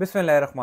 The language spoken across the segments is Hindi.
बिसमीम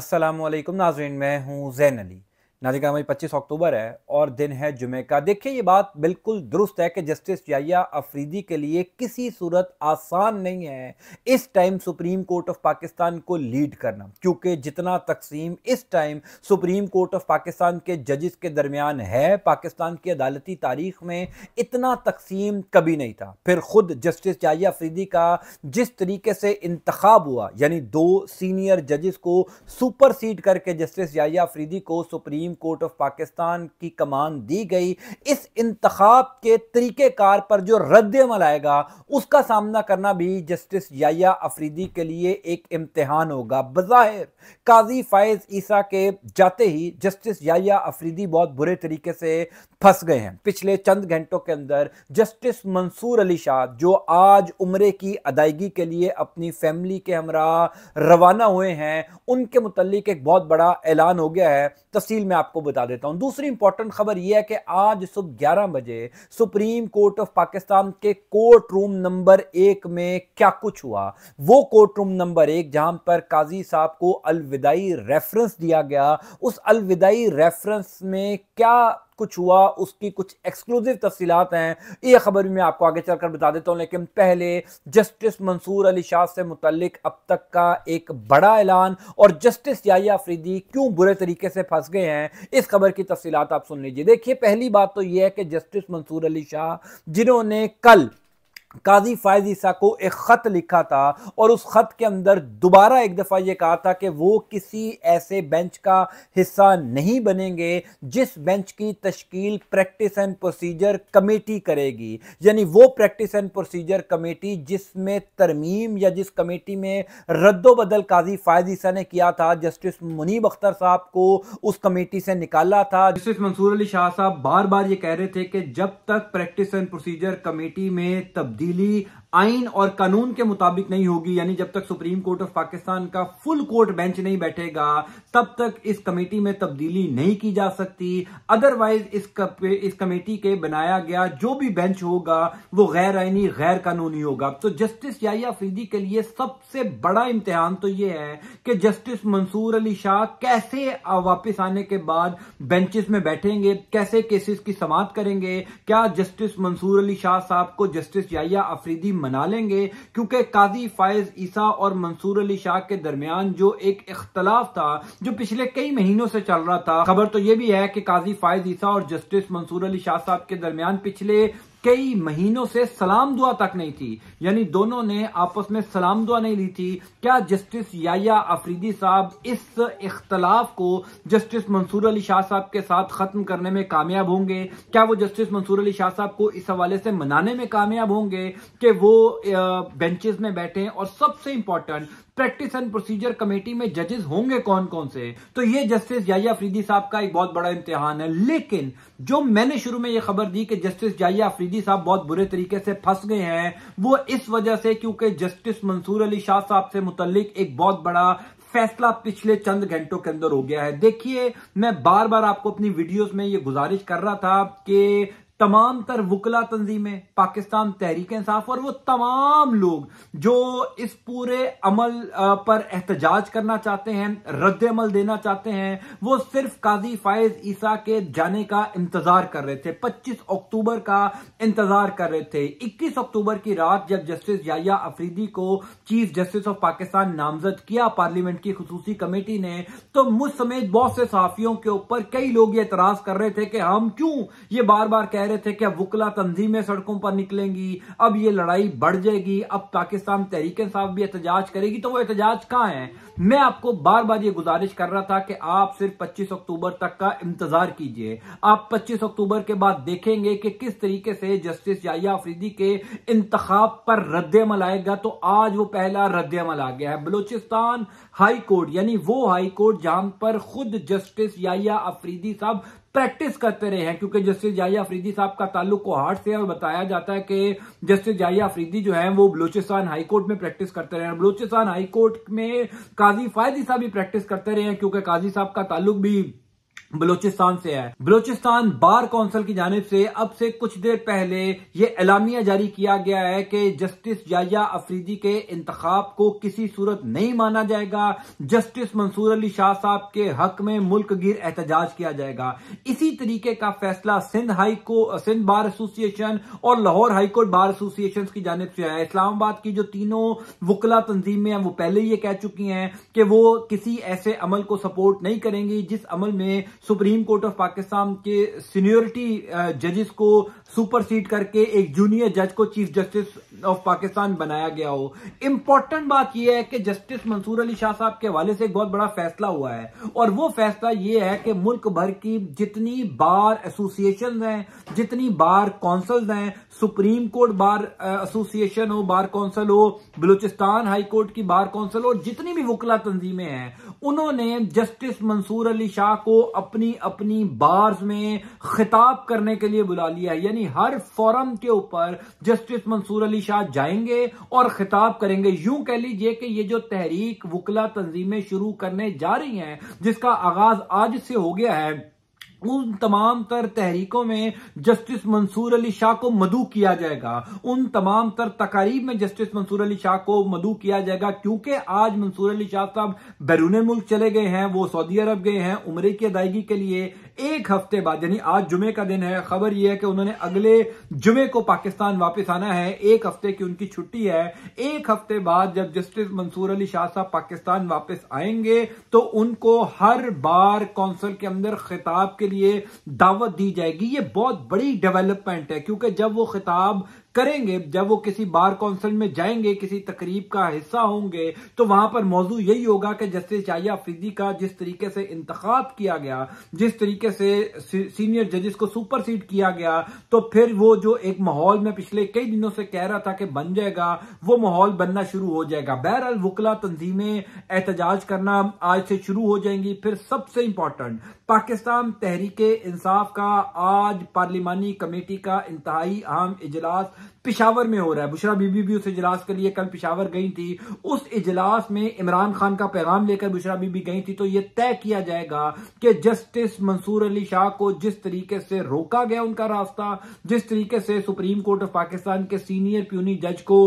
अल्लाम नाजरीन मैं हूँ जैन अली नाजिका मई पच्चीस अक्टूबर है और दिन है जुमे का देखिए ये बात बिल्कुल दुरुस्त है कि जस्टिस याया अफरीदी के लिए किसी सूरत आसान नहीं है इस time Supreme Court of Pakistan को लीड करना क्योंकि जितना तकसीम इस time Supreme Court of Pakistan के जजिस के दरमियान है पाकिस्तान की अदालती तारीख में इतना तकसीम कभी नहीं था फिर खुद जस्टिस याया अफरीदी का जिस तरीके से इंतखब हुआ यानी दो सीनियर जजिस को सुपरसीड करके जस्टिस याया अफरीदी को Supreme Supreme Court of Pakistan की कमान दी गई इस इंतखब के तरीक़ेकार पर जो रद्द अमल आएगा उसका सामना करना भी जस्टिस याया अफरीदी के लिए एक इम्तहान होगा बज़ाहिर काजी फ़ायज़ ईसा के जाते ही जस्टिस याया अफरीदी बहुत बुरे तरीके से फंस गए हैं पिछले चंद घंटों के अंदर जस्टिस मंसूर अली शाह जो आज उम्र की अदायगी के लिए अपनी फैमिली के हमरा रवाना हुए हैं उनके मुतलिक एक बहुत बड़ा ऐलान हो गया है तफसील में मैं आपको बता देता हूं दूसरी इंपॉर्टेंट खबर यह है कि आज सुबह ग्यारह बजे सुप्रीम कोर्ट ऑफ पाकिस्तान के कोर्ट रूम नंबर एक में क्या कुछ हुआ वो कोर्ट रूम नंबर एक जहां पर काजी साहब को अलविदाई रेफरेंस दिया गया उस अलविदाई रेफरेंस में क्या कुछ हुआ उसकी कुछ एक्सक्लूसिव तफसीत हैं ये खबर भी मैं आपको आगे चल कर बता देता हूँ लेकिन पहले जस्टिस मंसूर अली शाह से मुतल अब तक का एक बड़ा ऐलान और जस्टिस याया अफरीदी क्यों बुरे तरीके से फंस गए हैं इस खबर की तफसीत आप सुन लीजिए देखिए पहली बात तो यह है कि जस्टिस मंसूर अली शाह जिन्होंने कल काजी फायज ईसा को एक ख़त लिखा था और उस ख़त के अंदर दोबारा एक दफ़ा ये कहा था कि वो किसी ऐसे बेंच का हिस्सा नहीं बनेंगे जिस बेंच की तश्कील प्रैक्टिस एंड प्रोसीजर कमेटी करेगी यानी वो प्रैक्टिस एंड प्रोसीजर कमेटी जिसमें तरमीम या जिस कमेटी में रद्दोबदल काजी फायज ईसा ने किया था जस्टिस मुनीब अख्तर साहब को उस कमेटी से निकाला था जस्टिस मंसूर अली शाह साहब बार बार ये कह रहे थे कि जब तक प्रैक्टिस एंड प्रोसीजर कमेटी में तब्दील really आइन और कानून के मुताबिक नहीं होगी यानी जब तक सुप्रीम कोर्ट ऑफ पाकिस्तान का फुल कोर्ट बेंच नहीं बैठेगा तब तक इस कमेटी में तब्दीली नहीं की जा सकती अदरवाइज इस कप, इस कमेटी के बनाया गया जो भी बेंच होगा वो गैर आइनी गैर कानूनी होगा तो जस्टिस याया फीदी के लिए सबसे बड़ा इम्तिहान तो यह है कि जस्टिस मंसूर अली शाह कैसे वापिस आने के बाद बेंचेस में बैठेंगे कैसे केसेस की समाप्त करेंगे क्या जस्टिस मंसूर अली शाह साहब को जस्टिस याया अफरीदी मना लेंगे क्योंकि काजी फायज ईसा और मंसूर अली शाह के दरमियान जो एक इख्तलाफ था जो पिछले कई महीनों से चल रहा था खबर तो यह भी है कि काजी फायज ईसा और जस्टिस मंसूर अली शाह साहब के दरमियान पिछले कई महीनों से सलाम दुआ तक नहीं थी यानी दोनों ने आपस में सलाम दुआ नहीं ली थी क्या जस्टिस याया अफरीदी साहब इस इख्तलाफ को जस्टिस मंसूर अली शाह साहब के साथ खत्म करने में कामयाब होंगे क्या वो जस्टिस मंसूर अली शाह साहब को इस हवाले से मनाने में कामयाब होंगे कि वो बेंचेस में बैठे और सबसे important practice and procedure committee में जजेस होंगे कौन कौन से तो ये जस्टिस जाया अफरीदी साहब का एक बहुत बड़ा इम्तिहान है लेकिन जो मैंने शुरू में यह खबर दी कि जस्टिस जाया अफरीदी साहब बहुत बुरे तरीके से फंस गए हैं वो इस वजह से क्योंकि जस्टिस मंसूर अली शाह साहब से मुतलिक एक बहुत बड़ा फैसला पिछले चंद घंटों के अंदर हो गया है देखिए मैं बार बार आपको अपनी वीडियोस में ये गुजारिश कर रहा था कि तमाम तर वकला तंजीमें पाकिस्तान तहरीक इंसाफ और वो तमाम लोग जो इस पूरे अमल पर एहतजाज करना चाहते हैं रद्द अमल देना चाहते हैं वो सिर्फ काजी फायज ईसा के जाने का इंतजार कर रहे थे 25 अक्टूबर का इंतजार कर रहे थे 21 अक्टूबर की रात जब जस्टिस याया अफरीदी को चीफ जस्टिस ऑफ पाकिस्तान नामजद किया पार्लियामेंट की खसूसी कमेटी ने तो मुझ समेत बहुत से सहाफियों के ऊपर कई लोग ये एतराज कर रहे थे कि हम क्यों ये बार बार कह रहे थे कि अब वकला तंजीमें सड़कों पर निकलेंगी अब ये लड़ाई बढ़ जाएगी अब पाकिस्तान तहरीक साहब भी एहतजाज करेगी तो वो एहतजाज कहाँ है मैं आपको बार बार ये गुजारिश कर रहा था कि आप सिर्फ 25 अक्टूबर तक का इंतजार कीजिए आप 25 अक्टूबर के बाद देखेंगे कि किस तरीके से जस्टिस जाया अफरीदी के इंतखाब पर रद्दमल आएगा तो आज वो पहला रद्दमल आ गया है बलूचिस्तान हाई कोर्ट यानी वो हाई कोर्ट जहां पर खुद जस्टिस याया अफरीदी साहब प्रैक्टिस करते रहे हैं क्योंकि जस्टिस जाया अफरीदी साहब का ताल्लुक को हार्ट से और बताया जाता है कि जस्टिस जाया अफरीदी जो है वो बलोचिस्तान हाईकोर्ट में प्रैक्टिस करते रहे बलोचिस्तान हाईकोर्ट में काजी फायदी साहब भी प्रैक्टिस करते रहे हैं क्योंकि काजी साहब का ताल्लुक भी बलोचिस्तान से है बलोचिस्तान बार काउंसिल की जानब से अब से कुछ देर पहले ये एलामिया जारी किया गया है कि जस्टिस याया अफरीदी के इंतखाब को किसी सूरत नहीं माना जाएगा जस्टिस मंसूर अली शाह साहब के हक में मुल्क गिर एहतजाज किया जाएगा इसी तरीके का फैसला सिंध हाई को सिंध बार एसोसिएशन और लाहौर हाईकोर्ट बार एसोसिएशन की जानब से है इस्लामाबाद की जो तीनों वकला तंजीमें हैं वो पहले ये कह चुकी हैं कि वो किसी ऐसे अमल को सपोर्ट नहीं करेंगी जिस अमल में सुप्रीम कोर्ट ऑफ पाकिस्तान के सीनियोरिटी जजेस को सुपरसीड करके एक जूनियर जज को चीफ जस्टिस ऑफ पाकिस्तान बनाया गया हो इंपॉर्टेंट बात यह है कि जस्टिस मंसूर अली शाह साहब के हवाले से एक बहुत बड़ा फैसला हुआ है और वो फैसला ये है कि मुल्क भर की जितनी बार एसोसिएशन हैं जितनी बार काउंसिल हैं सुप्रीम कोर्ट बार एसोसिएशन हो बार काउंसिल हो बलूचिस्तान हाईकोर्ट की बार काउंसिल हो जितनी भी वकला तंजीमें हैं उन्होंने जस्टिस मंसूर अली शाह को अपनी अपनी बार्स में खिताब करने के लिए बुला लिया है यानी हर फोरम के ऊपर जस्टिस मंसूर अली शाह जाएंगे और खिताब करेंगे यूं कह लीजिए कि ये जो तहरीक वकला तंजीमें शुरू करने जा रही हैं जिसका आगाज आज से हो गया है उन तमाम तर तहरीकों में जस्टिस मंसूर अली शाह को मधु किया जाएगा उन तमाम तर तकारीब में जस्टिस मंसूर अली शाह को मधु किया जाएगा क्योंकि आज मंसूर अली शाह साहब बैरून मुल्क चले गए हैं वो सऊदी अरब गए हैं उम्र की अदायगी के लिए एक हफ्ते बाद यानी आज जुमे का दिन है खबर यह है कि उन्होंने अगले जुमे को पाकिस्तान वापस आना है एक हफ्ते की उनकी छुट्टी है एक हफ्ते बाद जब जस्टिस मंसूर अली शाह साहब पाकिस्तान वापस आएंगे तो उनको हर बार कौंसल के अंदर खिताब के लिए दावत दी जाएगी ये बहुत बड़ी डेवलपमेंट है क्योंकि जब वो खिताब करेंगे जब वो किसी बार काउंसिल में जाएंगे किसी तकरीब का हिस्सा होंगे तो वहां पर मौजूद यही होगा कि जस्टिस जाया अफरीदी का जिस तरीके से इंतखब किया गया जिस तरीके से सीनियर जजिस को सुपर सीट किया गया तो फिर वो जो एक माहौल में पिछले कई दिनों से कह रहा था कि बन जाएगा वो माहौल बनना शुरू हो जाएगा बहरहाल वकला तंजीमें एहतजाज करना आज से शुरू हो जाएंगी फिर सबसे इंपॉर्टेंट पाकिस्तान तहरीके इंसाफ का आज पार्लिमानी कमेटी का इंतहाई अहम इजलास पिशावर में हो रहा है बुशरा बीबी भी उस इजलास के लिए कल पिशावर गई थी उस इजलास में इमरान खान का पैगाम लेकर बुशरा बीबी गई थी तो यह तय किया जाएगा कि जस्टिस मंसूर अली शाह को जिस तरीके से रोका गया उनका रास्ता जिस तरीके से सुप्रीम कोर्ट ऑफ पाकिस्तान के सीनियर प्यूनी जज को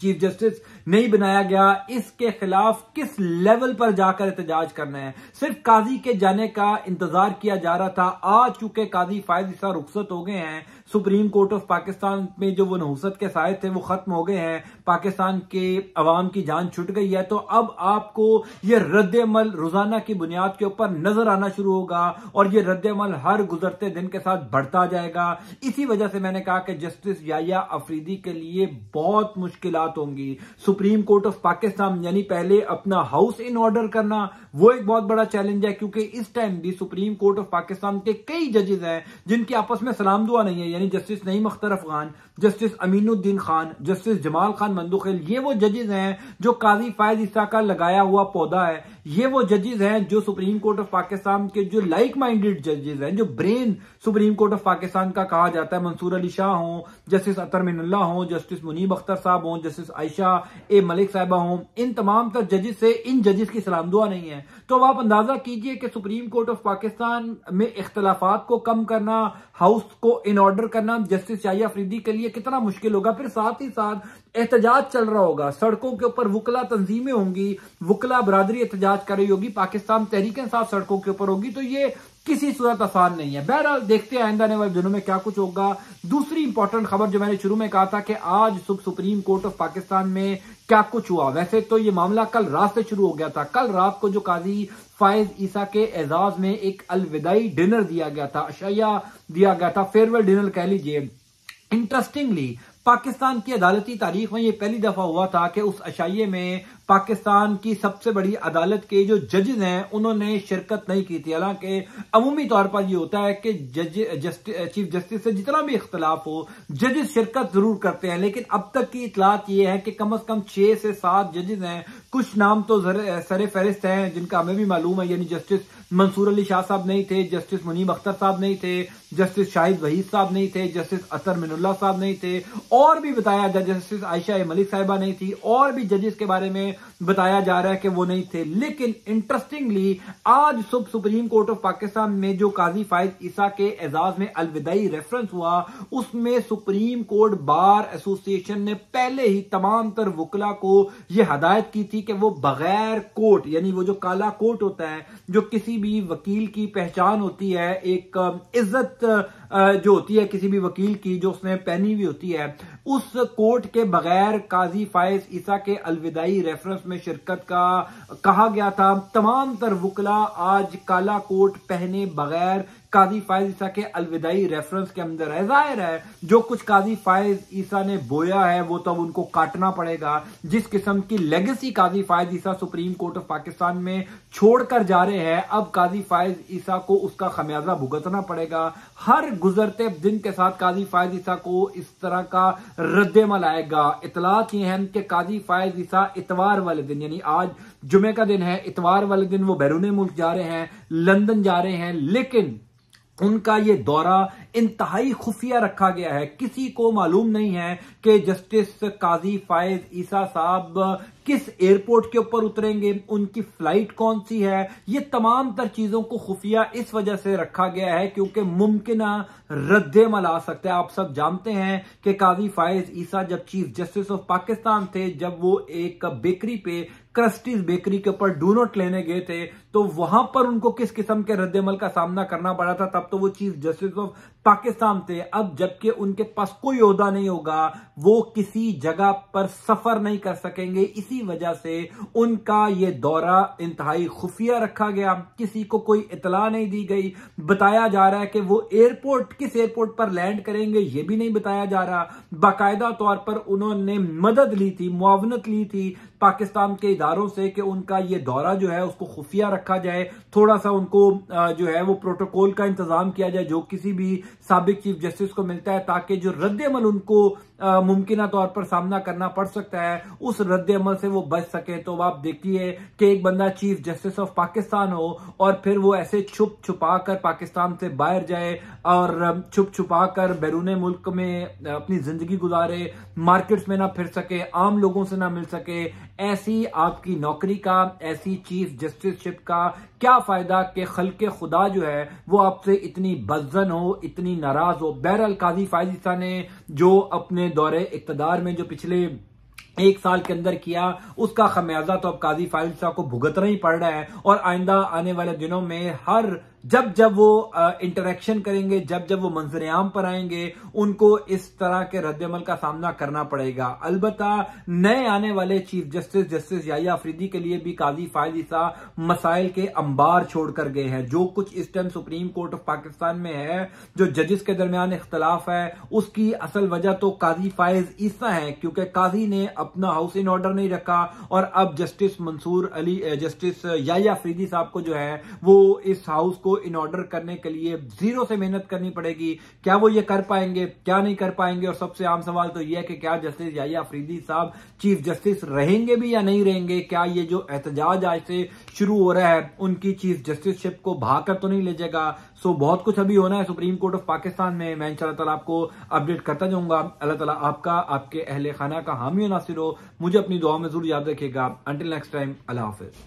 चीफ जस्टिस नहीं बनाया गया इसके खिलाफ किस लेवल पर जाकर एहतजाज करना है सिर्फ काजी के जाने का इंतजार किया जा रहा था आज चूंकि काजी फायद ईसा रुखसत हो गए हैं सुप्रीम कोर्ट ऑफ पाकिस्तान में जो वो नहुसत के साय थे वो खत्म हो गए हैं पाकिस्तान के अवाम की जान छुट गई है तो अब आपको ये रद्दमल रोजाना की बुनियाद के ऊपर नजर आना शुरू होगा और ये रद्दमल हर गुजरते दिन के साथ बढ़ता जाएगा इसी वजह से मैंने कहा कि जस्टिस याया अफरीदी के लिए बहुत मुश्किल मुश्किलात होंगी सुप्रीम कोर्ट ऑफ पाकिस्तान यानी पहले अपना हाउस इन ऑर्डर करना वो एक बहुत बड़ा चैलेंज है क्योंकि इस टाइम भी सुप्रीम कोर्ट ऑफ पाकिस्तान के कई जजेस हैं जिनकी आपस में सलाम दुआ नहीं है यानी Justice Naeem Akhtar Afghan Justice Aminuddin Khan Justice Jamal Khan Mandokhel ये वो जजेस हैं जो काजी फायज ईसा का लगाया हुआ पौधा है ये वो जजेस हैं जो सुप्रीम कोर्ट ऑफ पाकिस्तान के जो लाइक माइंडेड जजेस हैं जो brain Supreme Court of Pakistan का कहा जाता है मंसूर अली शाह हो जस्टिस अतर मिनल्ला हो जस्टिस मुनीब अख्तर साहब हों जस्टिस आयशा ए मलिक साहबा हों इन तमाम तर जजेस से इन जजेस की सलाम दुआ नहीं है तो अब आप अंदाजा कीजिए कि सुप्रीम कोर्ट ऑफ पाकिस्तान में इख्तलाफात को कम करना हाउस को इन ऑर्डर करना जस्टिस शाहिया अफरीदी के लिए कितना मुश्किल होगा फिर साथ ही साथ एहतजाज चल रहा होगा सड़कों के ऊपर वकला तंजीमें होंगी वकला बरदरी एहतजाज कर रही होगी पाकिस्तान तहरीक साफ सड़कों के ऊपर होगी तो ये किसी सूरत आसान नहीं है बहरहाल देखते हैं आइंदा आने वाले दिनों में क्या कुछ होगा दूसरी इंपॉर्टेंट खबर जो मैंने शुरू में कहा था कि आज सुप्रीम कोर्ट ऑफ पाकिस्तान में क्या कुछ हुआ वैसे तो ये मामला कल रात से शुरू हो गया था कल रात को जो काजी फायज ईसा के एजाज में एक अलविदाई डिनर दिया गया था अशैया दिया गया था फेयरवेल डिनर कह लीजिए इंटरेस्टिंगली पाकिस्तान की अदालती तारीख में यह पहली दफा हुआ था कि उस अशाइये में पाकिस्तान की सबसे बड़ी अदालत के जो जजेज हैं उन्होंने शिरकत नहीं की थी हालांकि अमूमी तौर पर यह होता है कि जज जस्टि, चीफ जस्टिस से जितना भी इख्तलाफ हो जजेस शिरकत जरूर करते हैं लेकिन अब तक की इतलात यह है कि कम अज कम छह से सात जजेज हैं कुछ नाम तो सर फहरिस्त हैं जिनका हमें भी मालूम है यानी जस्टिस मंसूर अली शाह साहब नहीं थे जस्टिस मुनीम अख्तर साहब नहीं थे जस्टिस शाहिद वहीद साहब नहीं थे जस्टिस असर मिनुल्ला साहब नहीं थे और भी बताया जा जस्टिस आयशा मलिक साहिबा नहीं थी और भी जजेस के बारे में बताया जा रहा है कि वो नहीं थे लेकिन इंटरेस्टिंगली आज सुबह सुप्रीम कोर्ट ऑफ पाकिस्तान में जो काजी फायद ईसा के एजाज में अलविदाई रेफरेंस हुआ उसमें सुप्रीम कोर्ट बार एसोसिएशन ने पहले ही तमाम तर वकला को यह हदायत की थी कि वो बगैर कोर्ट यानी वो जो काला कोर्ट होता है जो किसी भी वकील की पहचान होती है एक इज्जत जो होती है किसी भी वकील की जो उसने पहनी हुई होती है उस कोर्ट के बगैर काजी फायज ईसा के अलविदाई रेफरेंस में शिरकत का कहा गया था तमाम तर वकला आज काला कोट पहने बगैर काजी फायज ईसा के अलविदाई रेफरेंस के अंदर है जाहिर है जो कुछ काजी फायज ईसा ने बोया है वो तब तो उनको काटना पड़ेगा जिस किस्म की legacy Qazi Faez Isa Supreme Court of Pakistan में छोड़कर जा रहे हैं अब काजी फायज ईसा को उसका खमियाजा भुगतना पड़ेगा हर गुजरते दिन के साथ काजी फायज ईसा को इस तरह का रद्देमल आएगा इतला ये है कि काजी फायज ईसा इतवार वाले दिन यानी आज जुमे का दिन है इतवार वाले दिन वो बैरून मुल्क जा रहे हैं लंदन जा रहे हैं लेकिन उनका ये दौरा इंतहाई खुफिया रखा गया है किसी को मालूम नहीं है कि जस्टिस काजी फायज ईसा साहब किस एयरपोर्ट के ऊपर उतरेंगे उनकी फ्लाइट कौन सी है ये तमाम तर चीजों को खुफिया इस वजह से रखा गया है क्योंकि मुमकिन रद्दमल आ सकते हैं आप सब जानते हैं कि काजी फायज ईसा जब चीफ जस्टिस ऑफ पाकिस्तान थे जब वो एक बेकरी पे क्रस्टीज बेकरी के ऊपर डोनट लेने गए थे तो वहां पर उनको किस किस्म के रद्दमल का सामना करना पड़ा था तब तो वो चीफ जस्टिस ऑफ पाकिस्तान थे अब जबकि उनके पास कोई अहदा नहीं होगा वो किसी जगह पर सफर नहीं कर सकेंगे इसी वजह से उनका ये दौरा इंतहाई खुफिया रखा गया किसी को कोई इतला नहीं दी गई बताया जा रहा है कि वो एयरपोर्ट किस एयरपोर्ट पर लैंड करेंगे ये भी नहीं बताया जा रहा बाकायदा तौर पर उन्होंने मदद ली थी मुआवनत ली थी पाकिस्तान के इदारों से कि उनका ये दौरा जो है उसको खुफिया रखा जाए थोड़ा सा उनको जो है वो प्रोटोकॉल का इंतजाम किया जाए जो किसी भी सबक चीफ जस्टिस को मिलता है ताकि जो रद्दमल उनको मुमकिन तौर पर सामना करना पड़ सकता है उस रद्दमल से वो बच सके तो आप देखिए कि एक बंदा चीफ जस्टिस ऑफ पाकिस्तान हो और फिर वो ऐसे छुप छुपा कर पाकिस्तान से बाहर जाए और छुप छुपा कर बैरून मुल्क में अपनी जिंदगी गुजारे मार्केट्स में ना फिर सके आम लोगों से ना मिल सके ऐसी आपकी नौकरी का ऐसी चीफ जस्टिसशिप का क्या फायदा कि खल के खुदा जो है वो आपसे इतनी बजन हो इतनी नाराज हो बहरअल काजी फायजिसा ने जो अपने दौरे इकतदार में जो पिछले एक साल के अंदर किया उसका खमियाजा तो अब काजी फायजिसा को भुगतना ही पड़ रहा है और आइंदा आने वाले दिनों में हर जब जब वो इंटरेक्शन करेंगे जब जब वो मंजरेआम पर आएंगे उनको इस तरह के रद्दमल का सामना करना पड़ेगा अलबत् नए आने वाले chief justice Justice Yahya Afridi के लिए भी काजी फायद ईसा मसाइल के अंबार छोड़कर गए हैं जो कुछ इस time Supreme Court of Pakistan में है जो जजेस के दरमियान इख्तलाफ है उसकी असल वजह तो काजी फायज ईसा है क्योंकि काजी ने अपना हाउस इन ऑर्डर नहीं रखा और अब जस्टिस मंसूर अली जस्टिस याया अफरीदी साहब को जो है वो इस हाउस को इन ऑर्डर करने के लिए जीरो से मेहनत करनी पड़ेगी क्या वो ये कर पाएंगे क्या नहीं कर पाएंगे और सबसे आम सवाल तो यह है कि क्या जस्टिस याया अफरीदी साहब चीफ जस्टिस रहेंगे भी या नहीं रहेंगे क्या ये जो एहतजाज आज से शुरू हो रहा है उनकी चीफ जस्टिसशिप को भागकर तो नहीं ले जाएगा सो बहुत कुछ अभी होना है सुप्रीम कोर्ट ऑफ पाकिस्तान में मैं इंशाल्लाह ताला आपको अपडेट करता जाऊंगा अल्लाह ताला आपका आपके अहले खाना का हामी नासिर हो मुझे अपनी दुआ में जरूर याद रखेगा अंटिल नेक्स्ट टाइम अल्लाह हाफिज